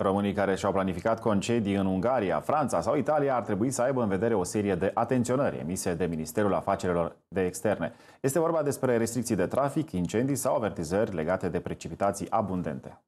Românii care și-au planificat concedii în Ungaria, Franța sau Italia ar trebui să aibă în vedere o serie de atenționări emise de Ministerul Afacerilor de Externe. Este vorba despre restricții de trafic, incendii sau avertizări legate de precipitații abundente.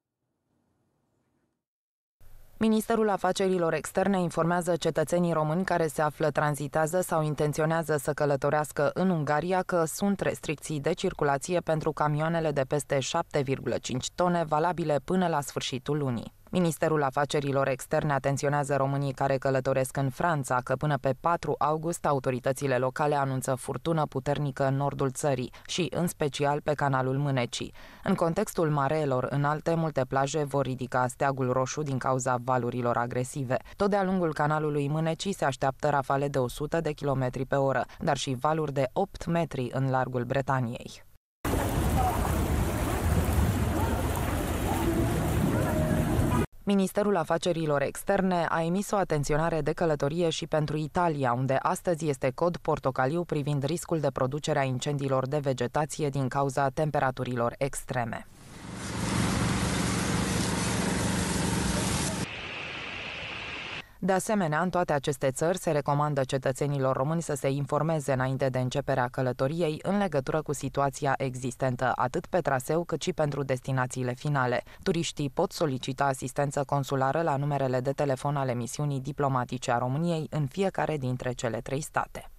Ministerul Afacerilor Externe informează cetățenii români care se află, tranzitează sau intenționează să călătorească în Ungaria că sunt restricții de circulație pentru camioanele de peste 7,5 tone valabile până la sfârșitul lunii. Ministerul Afacerilor Externe atenționează românii care călătoresc în Franța că până pe 4 august autoritățile locale anunță furtună puternică în nordul țării și, în special, pe canalul Mânecii. În contextul mareelor alte multe plaje vor ridica steagul roșu din cauza valurilor agresive. Tot de-a lungul canalului Mânecii se așteaptă rafale de 100 de km pe oră, dar și valuri de 8 metri în largul Bretaniei. Ministerul Afacerilor Externe a emis o atenționare de călătorie și pentru Italia, unde astăzi este cod portocaliu privind riscul de producere a incendiilor de vegetație din cauza temperaturilor extreme. De asemenea, în toate aceste țări se recomandă cetățenilor români să se informeze înainte de începerea călătoriei în legătură cu situația existentă, atât pe traseu cât și pentru destinațiile finale. Turiștii pot solicita asistență consulară la numerele de telefon ale misiunii diplomatice a României în fiecare dintre cele trei state.